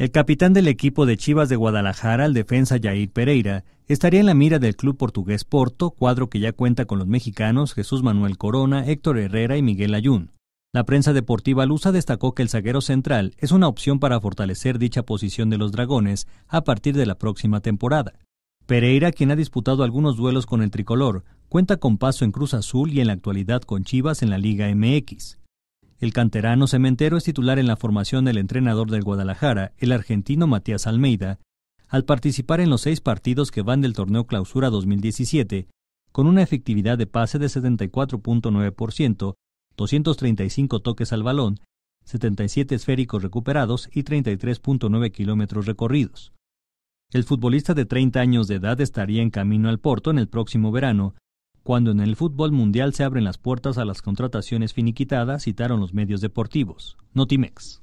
El capitán del equipo de Chivas de Guadalajara, el defensa Yair Pereira, estaría en la mira del club portugués Porto, cuadro que ya cuenta con los mexicanos Jesús Manuel Corona, Héctor Herrera y Miguel Ayun. La prensa deportiva lusa destacó que el zaguero central es una opción para fortalecer dicha posición de los dragones a partir de la próxima temporada. Pereira, quien ha disputado algunos duelos con el tricolor, cuenta con paso en Cruz Azul y en la actualidad con Chivas en la Liga MX. El canterano cementero es titular en la formación del entrenador del Guadalajara, el argentino Matías Almeida, al participar en los seis partidos que van del torneo Clausura 2017, con una efectividad de pase de 74.9%, 235 toques al balón, 77 esféricos recuperados y 33.9 kilómetros recorridos. El futbolista de 30 años de edad estaría en camino al Porto en el próximo verano, cuando en el fútbol mundial se abren las puertas a las contrataciones finiquitadas, citaron los medios deportivos. Notimex.